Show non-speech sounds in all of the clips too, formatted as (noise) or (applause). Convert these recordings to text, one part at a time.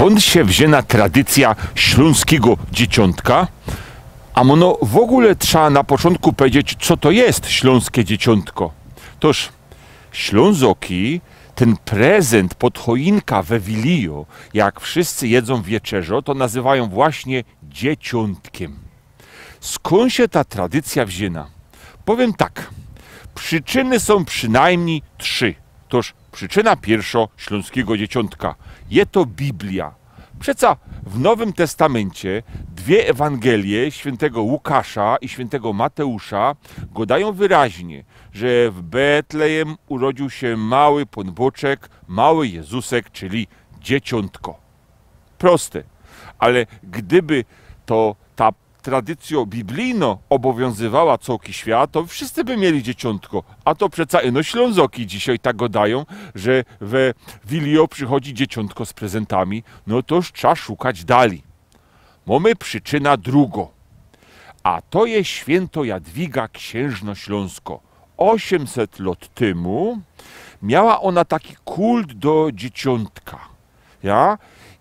skąd się wzięła tradycja śląskiego dzieciątka? A no w ogóle trzeba na początku powiedzieć, co to jest śląskie dzieciątko. Toż Ślązoki ten prezent pod choinka we Wilio, jak wszyscy jedzą wieczerzo, to nazywają właśnie dzieciątkiem. Skąd się ta tradycja wzięła? Powiem tak, przyczyny są przynajmniej trzy. Toż przyczyna pierwsza śląskiego dzieciątka – je to Biblia. Przeca w Nowym Testamencie dwie Ewangelie świętego Łukasza i świętego Mateusza go wyraźnie, że w Betlejem urodził się mały ponboczek, mały Jezusek, czyli dzieciątko. Proste. Ale gdyby to ta tradycją biblijną obowiązywała całki świat, to wszyscy by mieli dzieciątko. A to przeca no Ślązoki dzisiaj tak go że we Wilio przychodzi dzieciątko z prezentami. No toż trzeba szukać dali. Mamy przyczyna drugo. A to jest święto Jadwiga Księżno-Śląsko. 800 lat temu miała ona taki kult do dzieciątka. Ja?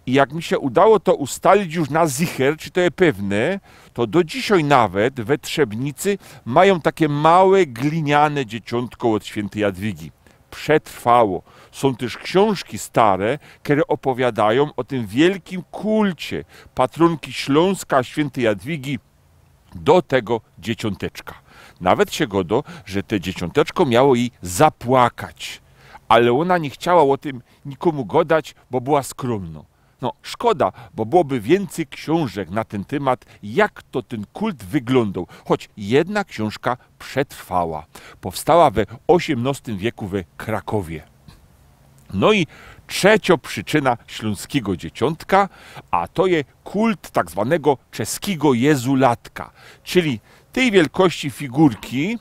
I jak mi się udało to ustalić już na Zicher, czy to jest pewne, to do dzisiaj nawet we Trzebnicy mają takie małe gliniane dzieciątko od świętej Jadwigi. Przetrwało. Są też książki stare, które opowiadają o tym wielkim kulcie patronki Śląska świętej Jadwigi do tego dzieciąteczka. Nawet się godo, że te dzieciąteczko miało jej zapłakać ale ona nie chciała o tym nikomu godać, bo była skromną. No szkoda, bo byłoby więcej książek na ten temat, jak to ten kult wyglądał, choć jedna książka przetrwała. Powstała we XVIII wieku we Krakowie. No i trzecia przyczyna śląskiego dzieciątka, a to jest kult tak zwanego czeskiego jezulatka, czyli tej wielkości figurki,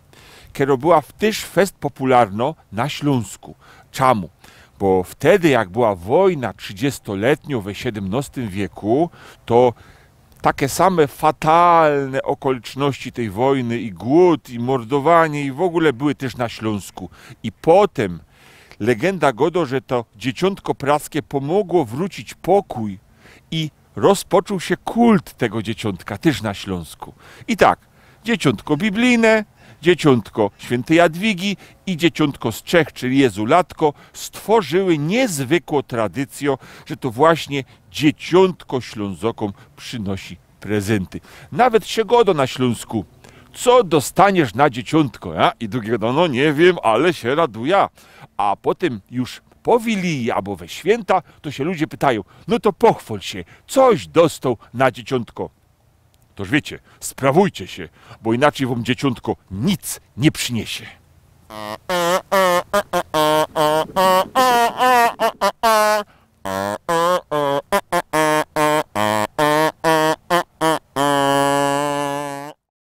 która była też fest popularno na Śląsku. Czemu? Bo wtedy, jak była wojna 30-letnią we XVII wieku, to takie same fatalne okoliczności tej wojny i głód, i mordowanie, i w ogóle były też na Śląsku. I potem legenda godo, że to dzieciątko praskie pomogło wrócić pokój i rozpoczął się kult tego dzieciątka też na Śląsku. I tak, dzieciątko biblijne, dzieciątko świętej Jadwigi i dzieciątko z Czech, czyli Latko, stworzyły niezwykłą tradycję, że to właśnie dzieciątko Ślązokom przynosi prezenty. Nawet się godo na Śląsku. Co dostaniesz na dzieciątko? Ja? I drugiego, no, no nie wiem, ale się raduję. A potem już po Wilii albo we święta, to się ludzie pytają, no to pochwal się, coś dostał na dzieciątko. Toż wiecie, sprawujcie się, bo inaczej wam dzieciątko nic nie przyniesie. (laughs)